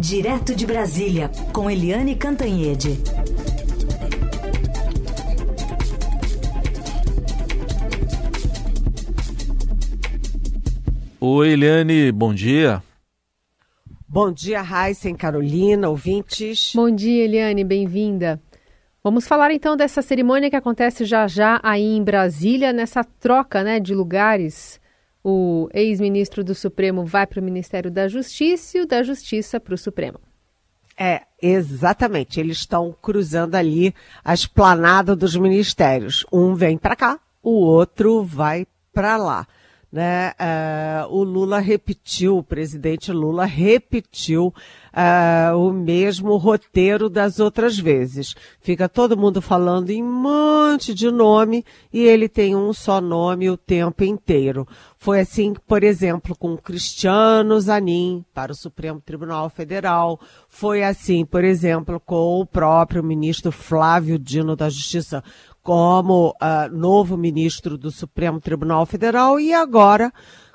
Direto de Brasília, com Eliane Cantanhede. Oi, Eliane, bom dia. Bom dia, Raíssen, Carolina, ouvintes. Bom dia, Eliane, bem-vinda. Vamos falar então dessa cerimônia que acontece já já aí em Brasília, nessa troca né, de lugares o ex-ministro do Supremo vai para o Ministério da Justiça e o da Justiça para o Supremo. É, exatamente. Eles estão cruzando ali a esplanada dos ministérios. Um vem para cá, o outro vai para lá. Né? Uh, o Lula repetiu, o presidente Lula repetiu uh, o mesmo roteiro das outras vezes. Fica todo mundo falando em um monte de nome e ele tem um só nome o tempo inteiro. Foi assim, por exemplo, com Cristiano Zanin para o Supremo Tribunal Federal. Foi assim, por exemplo, com o próprio ministro Flávio Dino da Justiça, como uh, novo ministro do Supremo Tribunal Federal e agora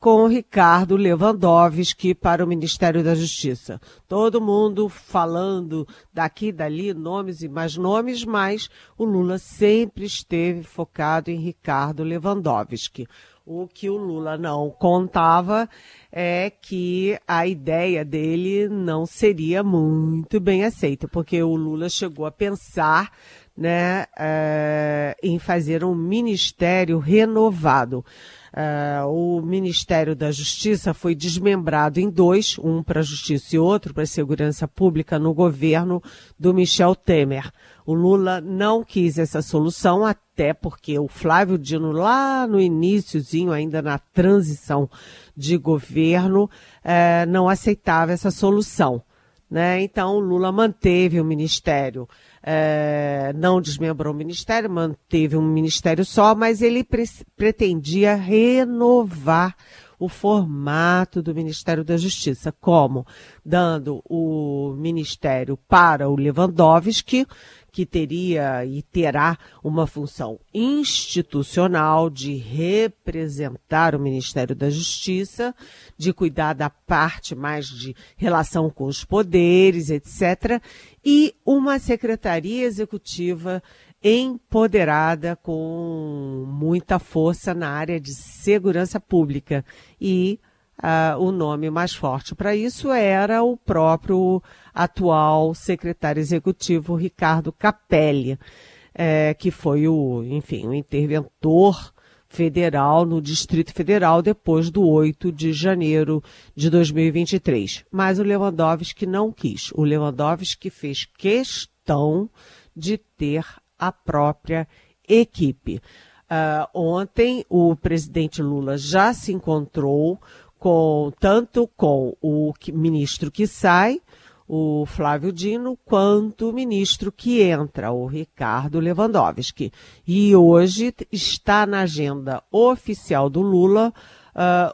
com Ricardo Lewandowski para o Ministério da Justiça. Todo mundo falando daqui, dali, nomes e mais nomes, mas o Lula sempre esteve focado em Ricardo Lewandowski. O que o Lula não contava é que a ideia dele não seria muito bem aceita, porque o Lula chegou a pensar né, é, em fazer um ministério renovado. Uh, o Ministério da Justiça foi desmembrado em dois, um para a Justiça e outro para a Segurança Pública no governo do Michel Temer. O Lula não quis essa solução, até porque o Flávio Dino, lá no iníciozinho, ainda na transição de governo, uh, não aceitava essa solução. Né? Então, o Lula manteve o ministério é, não desmembrou o ministério, manteve um ministério só, mas ele pre pretendia renovar o formato do Ministério da Justiça, como dando o ministério para o Lewandowski, que teria e terá uma função institucional de representar o Ministério da Justiça, de cuidar da parte mais de relação com os poderes, etc., e uma secretaria executiva empoderada com muita força na área de segurança pública e Uh, o nome mais forte para isso era o próprio atual secretário executivo Ricardo Capelli, é, que foi o, enfim, o interventor federal no Distrito Federal depois do 8 de janeiro de 2023. Mas o Lewandowski não quis. O Lewandowski fez questão de ter a própria equipe. Uh, ontem, o presidente Lula já se encontrou com tanto com o ministro que sai, o Flávio Dino, quanto o ministro que entra, o Ricardo Lewandowski. E hoje está na agenda oficial do Lula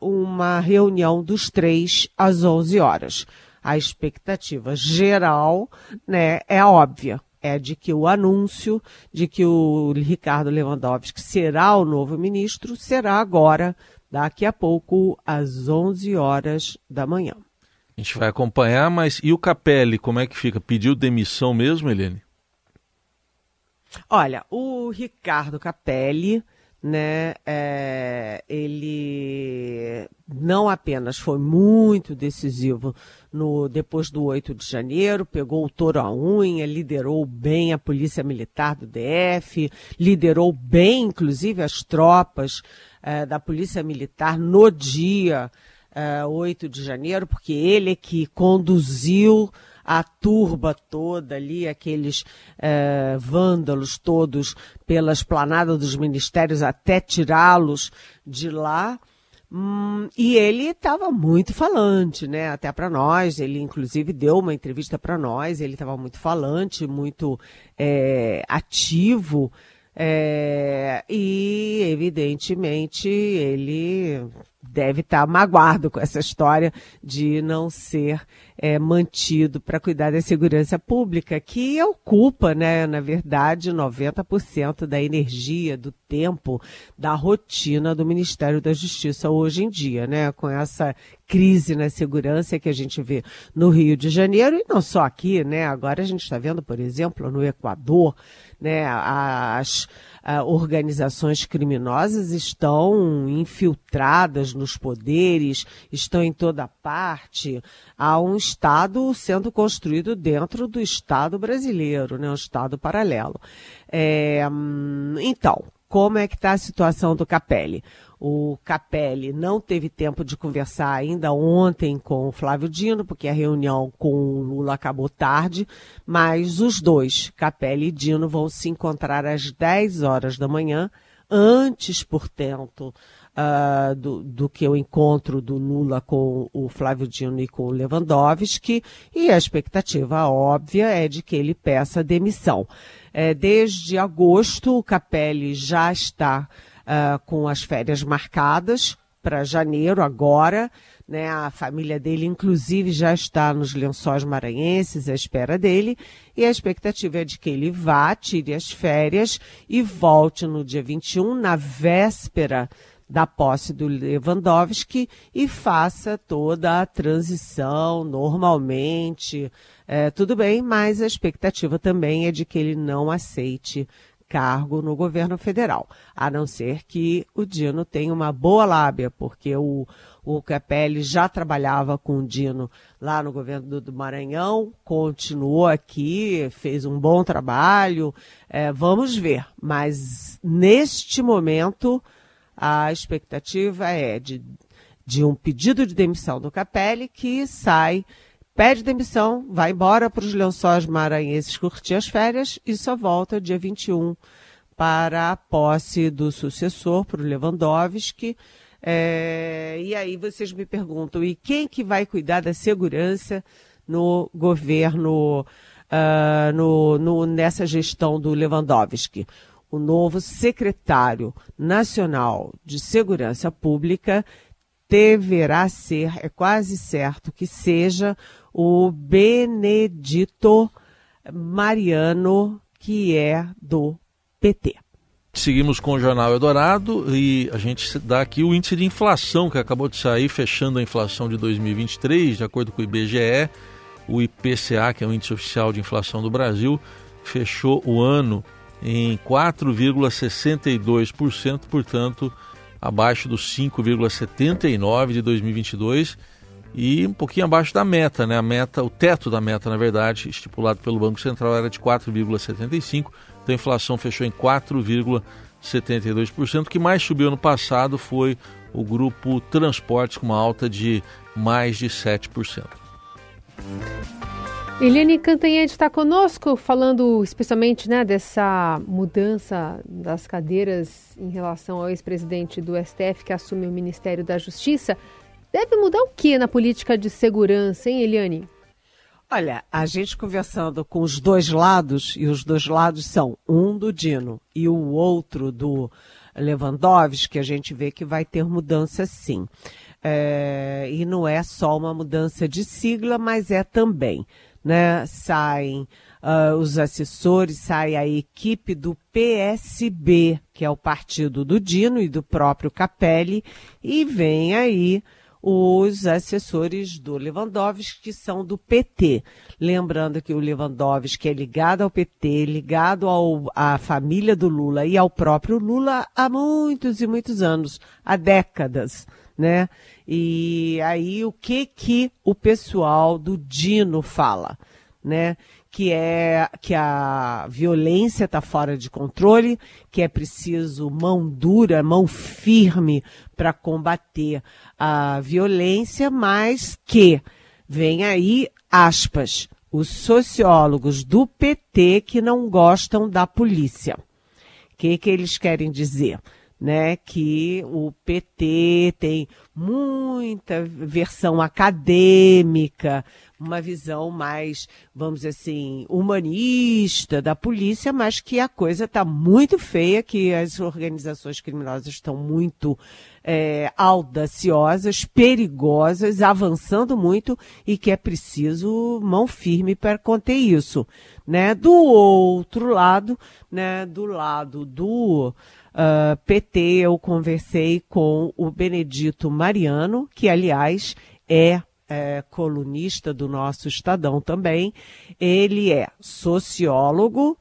uh, uma reunião dos três às 11 horas. A expectativa geral né, é óbvia, é de que o anúncio de que o Ricardo Lewandowski será o novo ministro será agora daqui a pouco, às 11 horas da manhã. A gente vai acompanhar, mas e o Capelli, como é que fica? Pediu demissão mesmo, Helene? Olha, o Ricardo Capelli né? É, ele não apenas foi muito decisivo no depois do 8 de janeiro, pegou o touro à unha, liderou bem a polícia militar do DF, liderou bem, inclusive, as tropas é, da polícia militar no dia é, 8 de janeiro, porque ele é que conduziu a turba toda ali, aqueles eh, vândalos todos pela esplanada dos ministérios até tirá-los de lá. Hum, e ele estava muito falante, né? Até para nós. Ele, inclusive, deu uma entrevista para nós. Ele estava muito falante, muito é, ativo. É, e, evidentemente, ele deve estar tá magoado com essa história de não ser é, mantido para cuidar da segurança pública, que é ocupa, né, na verdade, 90% da energia, do tempo, da rotina do Ministério da Justiça hoje em dia, né, com essa crise na segurança que a gente vê no Rio de Janeiro e não só aqui, né, agora a gente está vendo, por exemplo, no Equador, né, as ah, organizações criminosas estão infiltradas nos poderes, estão em toda parte. Há um Estado sendo construído dentro do Estado brasileiro, né? um Estado paralelo. É, hum, então, como é que está a situação do Capelli? O Capelli não teve tempo de conversar ainda ontem com o Flávio Dino, porque a reunião com o Lula acabou tarde, mas os dois, Capelli e Dino, vão se encontrar às 10 horas da manhã, antes, portanto, uh, do, do, que o encontro do Lula com o Flávio Dino e com o Lewandowski, e a expectativa óbvia é de que ele peça demissão. É, desde agosto, o Capelli já está uh, com as férias marcadas para janeiro agora, né? A família dele, inclusive, já está nos lençóis maranhenses à espera dele, e a expectativa é de que ele vá, tire as férias e volte no dia 21, na véspera da posse do Lewandowski e faça toda a transição normalmente. É, tudo bem, mas a expectativa também é de que ele não aceite cargo no governo federal, a não ser que o Dino tenha uma boa lábia, porque o, o Capelli já trabalhava com o Dino lá no governo do, do Maranhão, continuou aqui, fez um bom trabalho, é, vamos ver. Mas neste momento, a expectativa é de, de um pedido de demissão do Capelli que sai pede demissão, vai embora para os lençóis maranhenses curtir as férias e só volta dia 21 para a posse do sucessor, para o Lewandowski. É, e aí vocês me perguntam, e quem que vai cuidar da segurança no governo, uh, no, no, nessa gestão do Lewandowski? O novo secretário nacional de segurança pública deverá ser, é quase certo que seja, o Benedito Mariano, que é do PT. Seguimos com o Jornal Eldorado e a gente dá aqui o índice de inflação que acabou de sair, fechando a inflação de 2023, de acordo com o IBGE. O IPCA, que é o Índice Oficial de Inflação do Brasil, fechou o ano em 4,62%, portanto, abaixo dos 5,79% de 2022 e um pouquinho abaixo da meta, né? A meta, o teto da meta, na verdade, estipulado pelo Banco Central era de 4,75, então a inflação fechou em 4,72%. O que mais subiu no passado foi o grupo transportes com uma alta de mais de 7%. Eliane Cantanhete está conosco, falando especialmente né, dessa mudança das cadeiras em relação ao ex-presidente do STF que assume o Ministério da Justiça. Deve mudar o que na política de segurança, hein, Eliane? Olha, a gente conversando com os dois lados, e os dois lados são um do Dino e o outro do Lewandowski, a gente vê que vai ter mudança sim. É, e não é só uma mudança de sigla, mas é também. Né? Saem uh, os assessores, sai a equipe do PSB, que é o partido do Dino e do próprio Capelli, e vem aí os assessores do Lewandowski, que são do PT. Lembrando que o Lewandowski é ligado ao PT, ligado ao, à família do Lula e ao próprio Lula há muitos e muitos anos, há décadas, né? E aí o que que o pessoal do Dino fala, né? que é que a violência está fora de controle, que é preciso mão dura, mão firme para combater a violência, mas que vem aí aspas os sociólogos do PT que não gostam da polícia. O que, que eles querem dizer? né, que o PT tem muita versão acadêmica, uma visão mais, vamos dizer assim, humanista da polícia, mas que a coisa está muito feia, que as organizações criminosas estão muito é, audaciosas, perigosas, avançando muito e que é preciso mão firme para conter isso, né? Do outro lado, né, do lado do uh, ah, PT, eu conversei com o Benedito Mariano, que, aliás, é é, colunista do nosso Estadão também. Ele é sociólogo,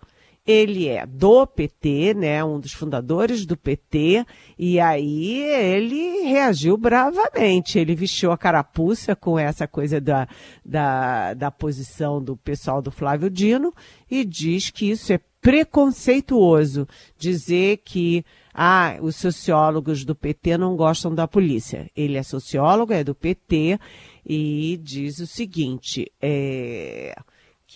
ele é do PT, né, um dos fundadores do PT, e aí ele reagiu bravamente, ele vestiu a carapuça com essa coisa da, da, da posição do pessoal do Flávio Dino e diz que isso é preconceituoso dizer que ah, os sociólogos do PT não gostam da polícia. Ele é sociólogo, é do PT e diz o seguinte: é,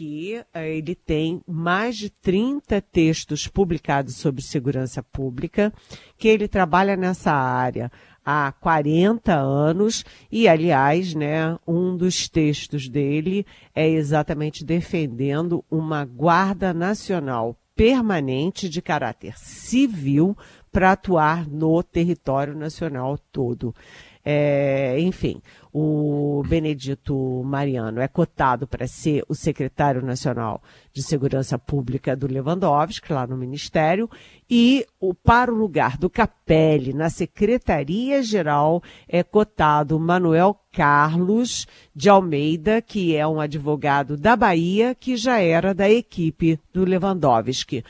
que eh, ele tem mais de 30 textos publicados sobre segurança pública, que ele trabalha nessa área há 40 anos e, aliás, né, um dos textos dele é exatamente defendendo uma guarda nacional permanente de caráter civil para atuar no território nacional todo. É, enfim, o Benedito Mariano é cotado para ser o secretário nacional de segurança pública do Lewandowski, lá no Ministério, e o, para o lugar do Capelli na Secretaria-Geral é cotado Manuel Carlos de Almeida, que é um advogado da Bahia, que já era da equipe do Lewandowski. O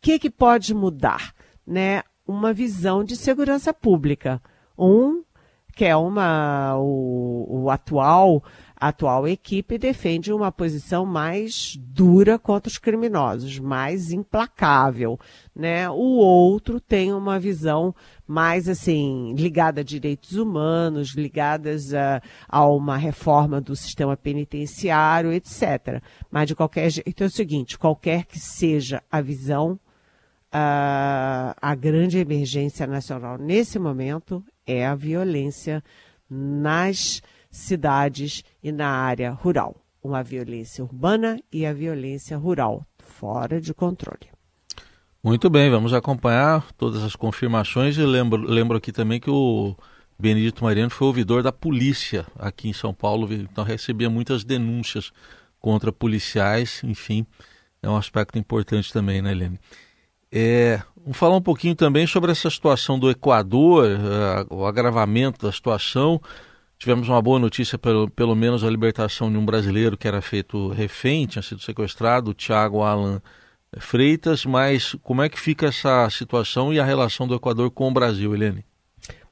que, que pode mudar? Né? Uma visão de segurança pública. Um Kelma, é o, o atual, a atual equipe defende uma posição mais dura contra os criminosos, mais implacável, né? O outro tem uma visão mais assim ligada a direitos humanos, ligadas a, a uma reforma do sistema penitenciário, etc. Mas de qualquer jeito então é o seguinte, qualquer que seja a visão, a, ah, a grande emergência nacional nesse momento é a violência nas cidades e na área rural. Uma violência urbana e a violência rural, fora de controle. Muito bem, vamos acompanhar todas as confirmações e lembro, lembro aqui também que o Benedito Mariano foi ouvidor da polícia aqui em São Paulo, então recebia muitas denúncias contra policiais, enfim, é um aspecto importante também, né, Helene? É, Vamos falar um pouquinho também sobre essa situação do Equador, uh, o agravamento da situação. Tivemos uma boa notícia, pelo, pelo menos a libertação de um brasileiro que era feito refém, tinha sido sequestrado, o Thiago Alan eh, Freitas, mas como é que fica essa situação e a relação do Equador com o Brasil, Helene?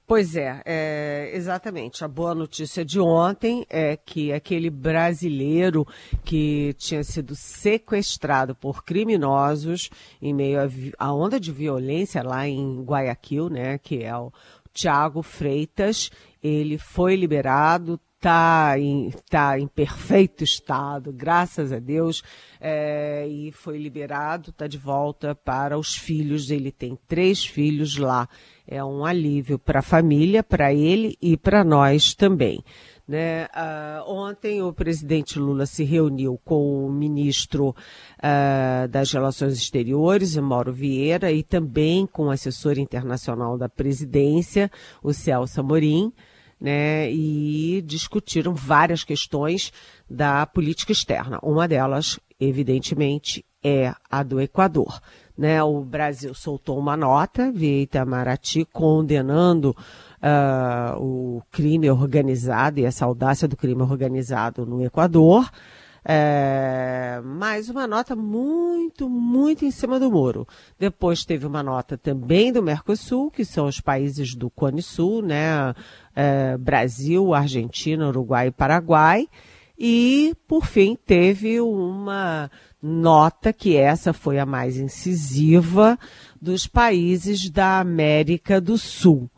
Pois é, é, exatamente. A boa notícia de ontem é que aquele brasileiro que tinha sido sequestrado por criminosos em meio à onda de violência lá em Guayaquil, né, que é o Tiago Freitas, ele foi liberado, está em, tá em perfeito estado, graças a Deus, é, e foi liberado, está de volta para os filhos. Ele tem três filhos lá. É um alívio para a família, para ele e para nós também. Né? Ah, ontem o presidente Lula se reuniu com o ministro ah, das Relações Exteriores, Mauro Vieira, e também com o assessor internacional da presidência, o Celso Amorim né, e discutiram várias questões da política externa. Uma delas, evidentemente, é a do Equador. Né? O Brasil soltou uma nota via Itamaraty condenando uh, o crime organizado e essa audácia do crime organizado no Equador. É, mais uma nota muito, muito em cima do muro. Depois teve uma nota também do Mercosul, que são os países do Cone Sul, né? É, Brasil, Argentina, Uruguai e Paraguai. E, por fim, teve uma nota, que essa foi a mais incisiva, dos países da América do Sul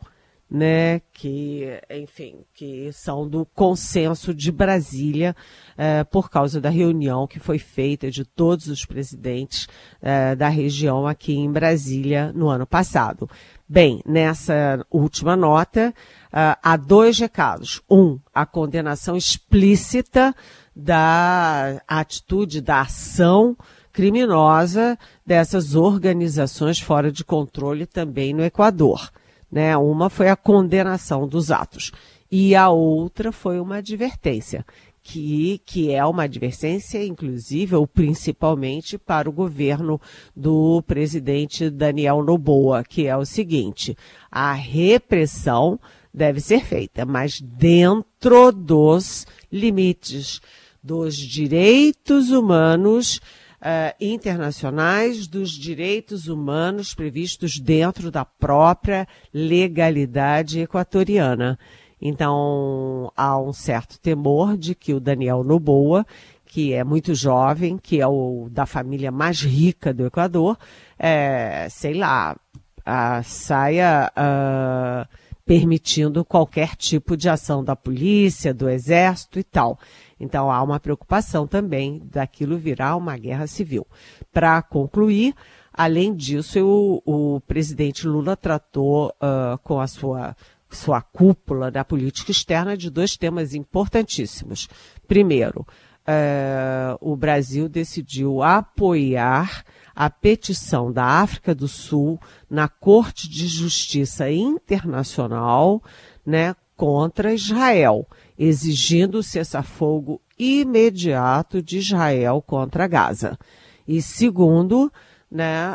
né, que, enfim, que são do consenso de Brasília, eh, por causa da reunião que foi feita de todos os presidentes eh, da região aqui em Brasília no ano passado. Bem, nessa última nota, eh, há dois recados. Um, a condenação explícita da atitude, da ação criminosa dessas organizações fora de controle também no Equador. Né? Uma foi a condenação dos atos e a outra foi uma advertência, que, que é uma advertência, inclusive, ou principalmente para o governo do presidente Daniel Noboa, que é o seguinte: a repressão deve ser feita, mas dentro dos limites dos direitos humanos uh, internacionais dos direitos humanos previstos dentro da própria legalidade equatoriana. Então, há um certo temor de que o Daniel Noboa, que é muito jovem, que é o da família mais rica do Equador, é, sei lá, a, ah, saia. Ah, permitindo qualquer tipo de ação da polícia, do exército e tal. Então há uma preocupação também daquilo virar uma guerra civil. Para concluir, além disso, o presidente Lula tratou uh, com a sua sua cúpula da política externa de dois temas importantíssimos. Primeiro, uh, o Brasil decidiu apoiar a petição da África do Sul na Corte de Justiça Internacional né, contra Israel, exigindo o cessar-fogo imediato de Israel contra Gaza. E segundo, né,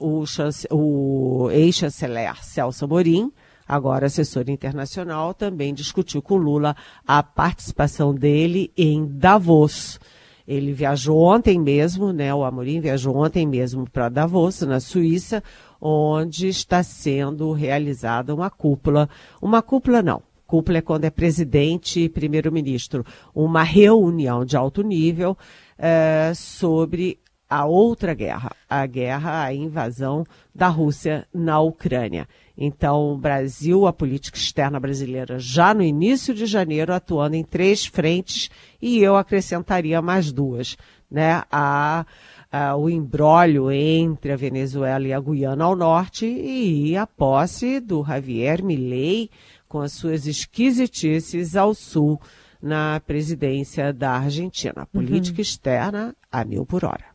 uh, o, o ex-chanceler Celso Morim, agora assessor internacional, também discutiu com Lula a participação dele em Davos ele viajou ontem mesmo, né? O Amorim viajou ontem mesmo para Davos, na Suíça, onde está sendo realizada uma cúpula. Uma cúpula não. Cúpula é quando é presidente e primeiro-ministro. Uma reunião de alto nível é, sobre a outra guerra, a guerra, a invasão da Rússia na Ucrânia. Então, o Brasil, a política externa brasileira, já no início de janeiro, atuando em três frentes, e eu acrescentaria mais duas, né? A, a o embrólio entre a Venezuela e a Guiana ao norte e a posse do Javier Milei com as suas esquisitices ao sul na presidência da Argentina. A política uhum. externa a mil por hora.